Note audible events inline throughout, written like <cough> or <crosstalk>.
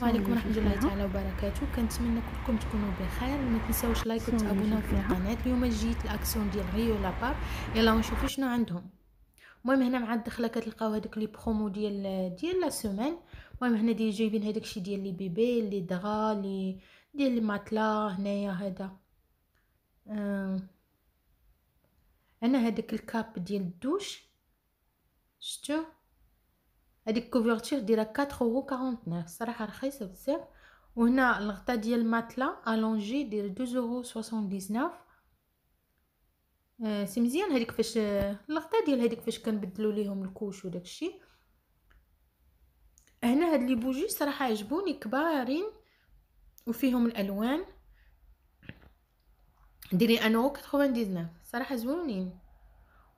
السلام عليكم ورحمه الله نعم. تعالى وبركاته كنتمنى كلكم تكونوا بخير ما تنساوش لايك وتابوناو في القناه اليوم جيت الاكسيون ديال ريو لابار يلا نشوفوا شنو عندهم المهم هنا مع الدخله كتلقاو هذوك لي برومو ديال ديال لا سيمين المهم هنا دي جايبين هذاك الشيء ديال لي بيبي لي دغا لي ديال لي ماتلا هنايا هذا آه. انا هذاك الكاب ديال الدوش شتو هذيك كوفرتير دايره 4.49 صراحه رخيصه بزاف وهنا الغطاء ديال الماتلا الونجي داير 2.79 آه، سي مزيان هذيك فاش آه، الغطاء ديال هذيك فاش كنبدلوا ليهم الكوش الشيء هنا هاد لي بوجي صراحه عجبوني كبارين وفيهم الالوان ديري انو 99 صراحه زوينين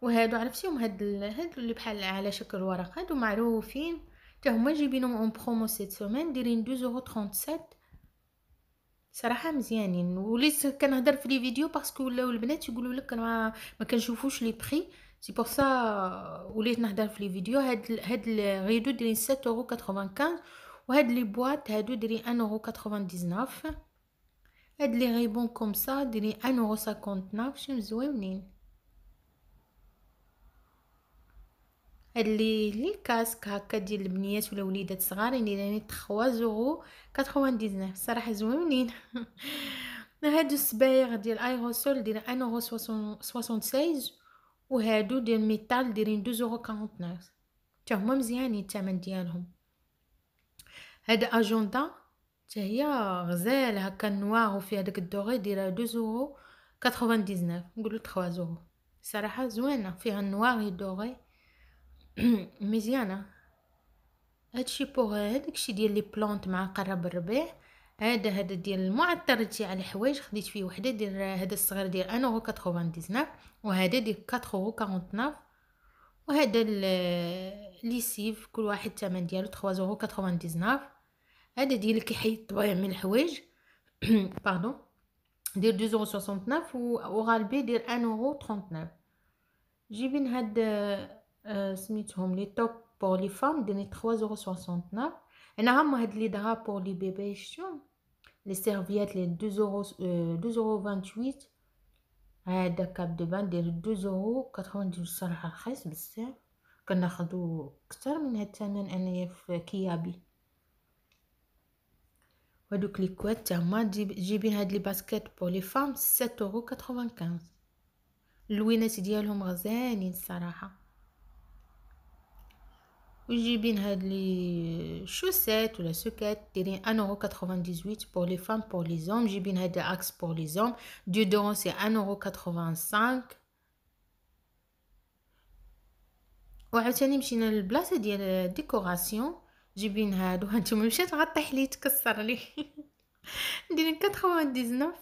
وهادو عرفتيهم هاد ال... هادو اللي بحال على شكل ورق هادو معروفين حتى هما جايبينهم اون برومو سيت سومان دايرين 2.37 صراحه مزيانين وليت كنهضر في لي فيديو باسكو ولاو البنات يقولوا لك ما ما كنشوفوش لي بري سي بور سا وليت نهضر في لي فيديو هاد هاد الغيدو دايرين 7.95 وهاد لي بواط هادو دايرين 1.99 هاد لي غيبون كوم سا دايرين 1.59 شي مزوينين اللي لي كاسك هكا ديال البنيات ولا وليدات صغارين اللي راني 399 زورو صراحه زوينين <laughs> هادو السبايغ ديال ايروسول ديال 1 76 وهادو ديال ميتال دايرين 2.49 اورو حتى هما مزيانين الثمن ديالهم هاد اجوندا حتى هي غزال هكا نوار وفي هذاك الدوغي دايره 2.99 نقولوا 3 صراحه زوينه فيها النوار الدوغي مزيانه <clears throat> هادشي بوغ الشيء ديال لي بلونت مع قرب الربيع هذا هذا ديال المعطر تاع الحوايج خديت فيه وحده ديال هذا الصغير ديال 1.99 وهذا ديال 4.49 وهذا لي سيف كل واحد الثمن ديالو 3.99 هذا ديال اللي كيحيد طبيعي من الحوايج باردو دير 2.69 وغالبي دير 1.39 جيبين هاد les top pour les femmes donne 3,69 euros et nous avons aussi pour les bébés les serviettes 2,28 euros et le cap de bain 2,97 euros c'est un peu plus pour les bébés et donc les couettes j'ai pour les femmes 7,95 euros le winnet c'est bien c'est très bien ويجيبين هاد لي شوسيت ولا سوكيت دايرين 1.98€ بور لي فام بور لي زوم جيبين هاد الاكس بور لي زوم دو دون سي 1.85€ وعاوتاني مشينا للبلاصه ديال ديكوراسيون جيبين هادو <laughs> هانتوما مشات غطيح لي تكسر لي <laughs> دايرين 99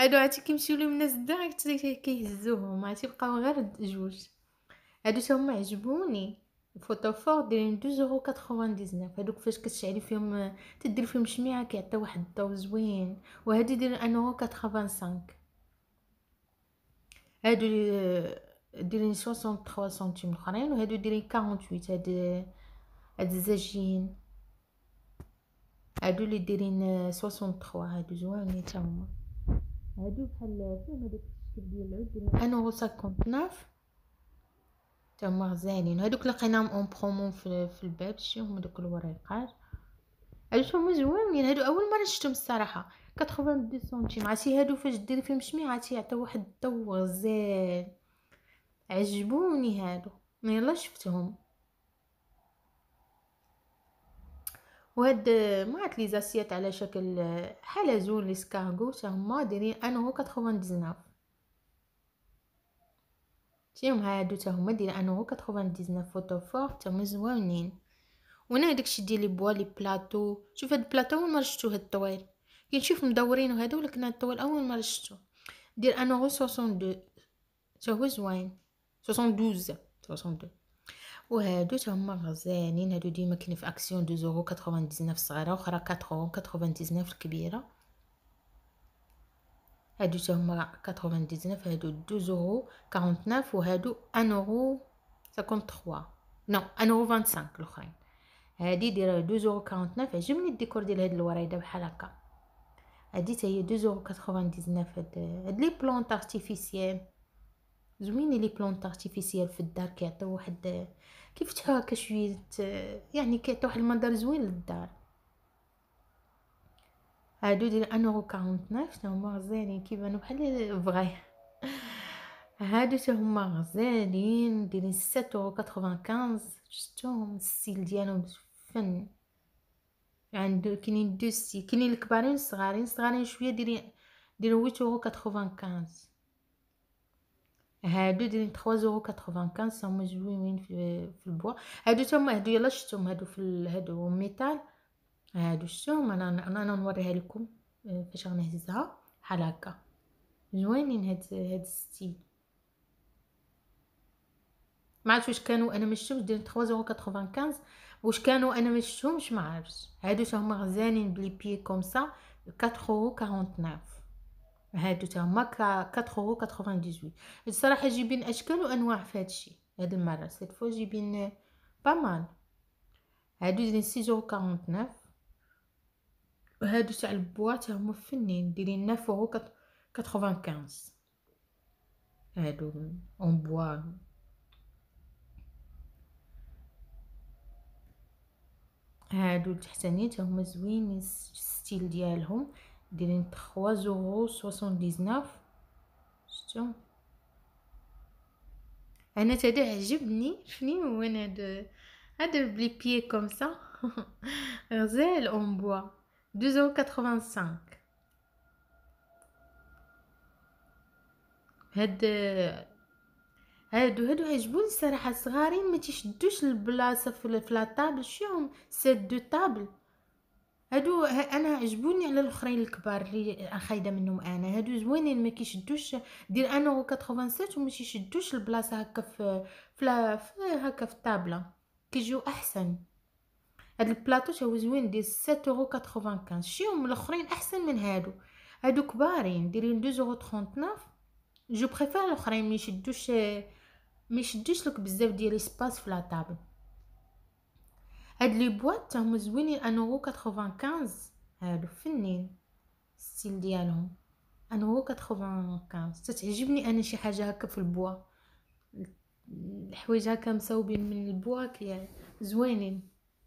هادو عرفتي كيمشيو لهم الناس دايريكت كيهزوهم عرفتي بقاو غير جوج هادو تا هما عجبوني فوتوفور دايرين دوز اورو كتخوان ديزناف هادوك فاش كتشعلي فيهم تدير فيهم شميعه كيعطي واحد الضو زوين وهادي دايرين ان اورو كتخوان سانك هادو دايرين سوسون تخوا سنتيم الاخرين وهادو دايرين كارونتويت هاد هاد الزاجين هادو لي دايرين سوسون تخوا هادو زوينين تاهما هادو بحال فيهم هادوك الشكل ديال العود دايرين ان اورو ساكونتناف تما غزالين هادوك لقيناهم اون برومون في, في شي هما دوك الوريقات علاش هما زوينين هادو اول مره شفتهم الصراحه 90 سنتيم عرفتي هادو فاش ديري فيهم شميعه عرفتي يعطيو واحد الضو غزال عجبوني هادو يلا شفتهم وهاد ما عرفت لي زاسيات على شكل حلزون لي سكارغو تا هما دايرين 99 فيهم هادو تا هما ديال انورو 99 فوتو فور تا هما زوينين وانا داكشي ديال لي بوا لي بلاطو شوف هاد البلاطو اول مره شفتو هاد الطويل كنشوف مدورين وهذا ولكن هاد الطويل اول مره شفتو ديال انورو 62 تا هو زوين 72 72 وهادو تا هما غزالين هادو ديما كاين في اكسيون 2 زورو 99 صغيره اخرى 4 99 الكبيره هادو تا هما 99 هادو 2 اورو 49 وهادو 1 اورو 53 نو 1 اورو 25 الاخرين هادي دايره 2 اورو 49 عجبني الديكور ديال هاد الوريده بحال هكا هادي تا هي 2 اورو 99 هاد هاد لي بلونط ارتيفيسيال زوينين لي بلونط ارتيفيسيال في الدار كيعطيو واحد كيفتحوها هاكا شويه يعني كيعطيو واحد المنظر زوين للدار هادو ديال انورو كارونتناف هما غزالين كيبانو بحال فغي هادو تاهما غزالين دايرين اورو كاتخوفانكانز شتوهم السيل ديالهم فن عندو كاينين دو سيل كاينين الكبارين الصغارين الصغارين شويه دايرين دايرين اورو كاتخوفانكانز هادو دايرين تخوا زورو كاتخوفانكانز هما زوينين في, في البوا هادو تاهما هادو يلاه شتهم هادو في هادو ميتال هادو الشوم انا انا نوريها لكم آه، فاش غنهزها بحال هكا زوينين هاد هاد الستيل ما عرفتش واش كانوا انا ما شفتش ديال 3.95 واش كانوا انا ما شفتهمش ما عرفتش هادو هما غزالين بلي بي كوم سا 4.49 هادو تا هما 4.98 الصراحه جايبين اشكال وانواع في هادشي هاد المره سيت فوا جايبين با آه، مال هادو ديال 6.49 وهادو تاع البواط هما فنين ديرين ديري لنا كت... 95 هادو اون بوا هادو التحتانيات هما زوينين ستيل ديالهم ديرين 3 زورو 79 شتو انا تادا عجبني شني هو هذا هذا بلي بيي كوم سا <laughs> غزال اون بوا 2,85€ هاد هادو هادو عجبوني الصراحه صغارين ما تيشدوش البلاصه في لا طابل شيهم سيت دو طابل هادو انا عجبوني على الاخرين الكبار اللي خايده منهم انا هادو زوينين ما كيشدوش دير 87 وما تيشدوش البلاصه هكا في في هكا في الطابله كيجيو احسن هاد البلاطو تاهو زوين دير ديال كانز شيهم لخرين الاخرين احسن من هادو هادو كبارين دايرين 2.39 جو بريفير الاخرين ما ميشدوش ما ميشدوش لك بزاف ديال ليسباس في لاطابل هاد لي بواط تاهما زوينين كانز هادو فنين ستيل ديالهم كانز تتعجبني انا شي حاجه هكا في البوا الحوايج هكا مصاوبين من البوا كي يعني زوينين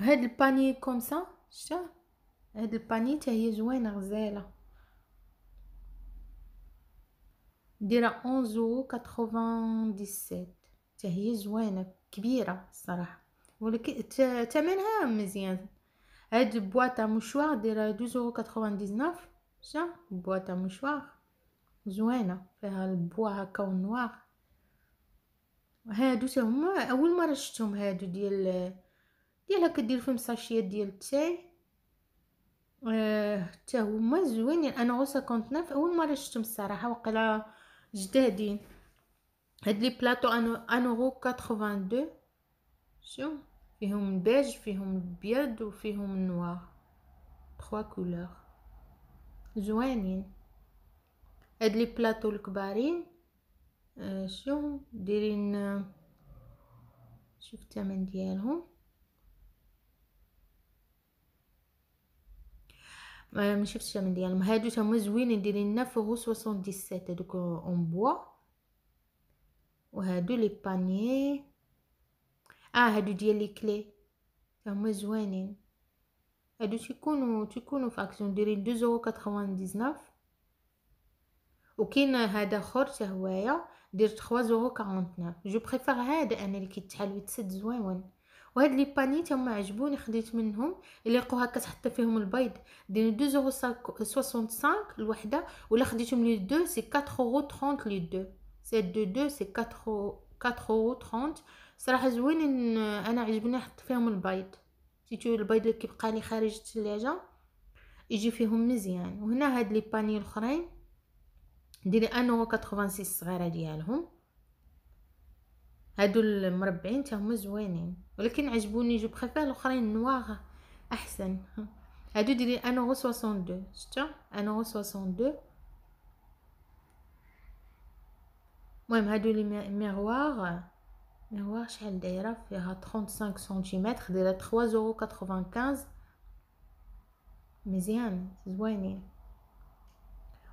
هاد الباني كوم سا شتا هاد الباني حتى هي زوينه غزاله دايره 11.97 حتى هي زوينه كبيره الصراحه ولكن ثمنها مزيان هاد بواطه مشوار دايره 12.99 شتا بواطه مشوار زوينه فيها البوا هكا ونوار هادو هما اول مره شفتهم هادو ديال ديالها كدير فيهم ساشيات ديال التاي آه، حتى آه هما زوينين انا غو 59 اول مره شفتهم الصراحه وقيلا جدادين هاد لي بلاطو انو غو 82 شو فيهم بيج فيهم الابيض وفيهم النوار تخوا كولور زوينين هاد لي بلاطو الكبارين آه شو دايرين آه شوف الثمن ديالهم ما شفتش من ديالهم يعني هادو تما زوينين دايرين لنا فورو 77 هادوك اون بوا وهادو لي بانيي اه هادو ديال لي كلي تا هما زوينين هادو تيكونوا تيكونوا في اكسيون دايرين 2.99 وكاين هذا اخر حتى هوايا دير 3.49 جو بريفير هذا انا اللي كيتحل ويتسد زوين وهاد لي باني هما عجبوني خديت منهم اللي لقوها كتحط فيهم البيض ديروا 2.65 الوحده ولا خديتهم لي دو سي 4.30 لي دو سي دو دو سي 4.30 صراحه زوينين انا عجبني نحط فيهم البيض شفتوا البيض اللي كيبقى لي خارج الثلاجه يجي فيهم مزيان وهنا هاد لي باني الاخرين ديري 1.86 صغيره ديالهم هادو المربعين تا هما زوينين ولكن عجبوني جو بريفير الاخرين نواغ احسن هادو ديري 1 62 شتا 1 62 المهم هادو لي ميغوار ميغوار شحال دايره فيها 35 سنتيمتر دايره 3 اورو 95 مزيان زوينين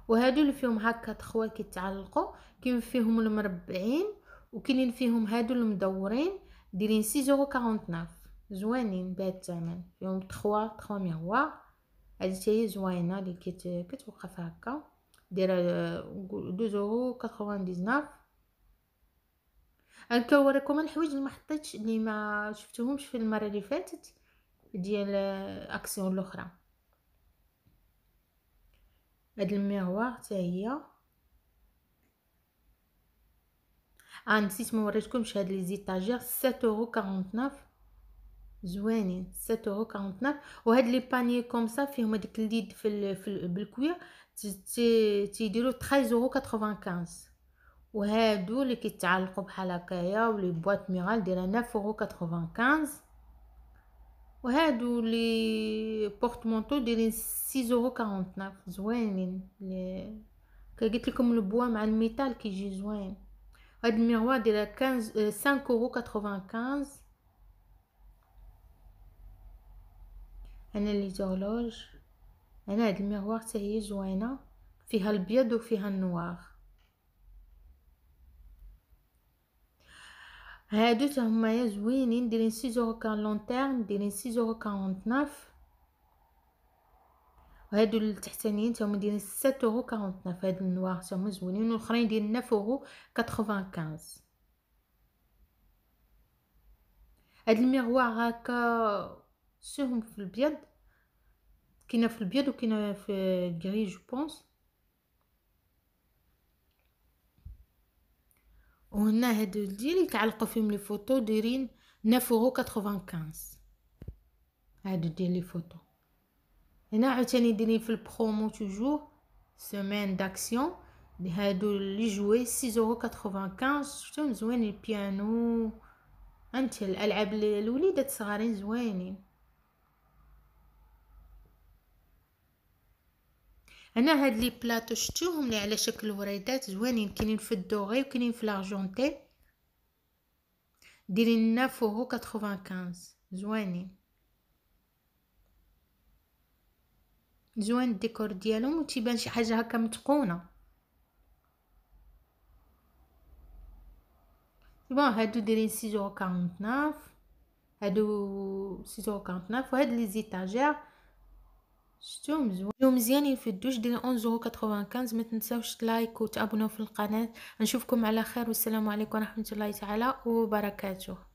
وهادو اللي فيهم هكا تخوا كيتعلقوا كيما فيهم المربعين وكاينين فيهم هادو المدورين دايرين 6.49 زوينين بهاد الثمن فيهم 3 3 ميغوار هادي حتى هي زوينه اللي كت كتوقف هكا دايره 2.99 غنكوريكم الحوايج اللي ما حطيتش اللي ما شفتوهمش في المره اللي فاتت ديال اكسيون الاخرى هاد الميغوار حتى هي اه نسيت ما وريتكمش هاد لي زيتاجير 7.49 زوينين 7.49 وهاد لي بانيي كوم سا فيهم هاديك اليد في, ال... في ال... بالكوير تيديروا 13.95 وهادو اللي كيتعلقوا بحال هكايا ولي بواط ميغال دايره 9.95 وهادو لي بورتمونتو دايرين 6.49 زوينين لي كي قلت لكم البوا مع الميتال كيجي زوين Admiroir de la euh, cinq euros quatre les horloges. admiroir série Joanna, fille à l'orbeau de fille à noir. Un deux winning de six euros de euros وهادو التحتانيين تاهما دايرين 6 اورو 49 هاد النوار تاهما زوينين والاخرين ديال 9 اورو 95 هاد الميغوار هكا سهم في البيض كاينه في البيض وكاينه في الكري جو بونس وهنا هادو ديال اللي تعلقوا فيهم لي فوتو دايرين 9 اورو 95 هادو ديال لي فوتو هنا عاوتاني دايرين في البرومو توجور سيمين داكسيون هادو لي جوي 6.95 شفتهم زوين البيانو انت الالعاب الوليدات صغارين زوينين هنا هاد لي بلاطو شفتوهم لي على شكل وريدات زوينين كاينين في الدوغي وكاينين في لارجونتي ديرين لنا فوغو 95 زوينين زوين الديكور ديالهم وتيبان شي حاجه هكا متقونه بون هادو دايرين 6.49 هادو 6.49 وهاد لي زيتاجير شتو مزيان مزيانين في الدوش دايرين 11.95 ما تنساوش تلايك وتابوناو في القناه نشوفكم على خير والسلام عليكم ورحمه الله تعالى وبركاته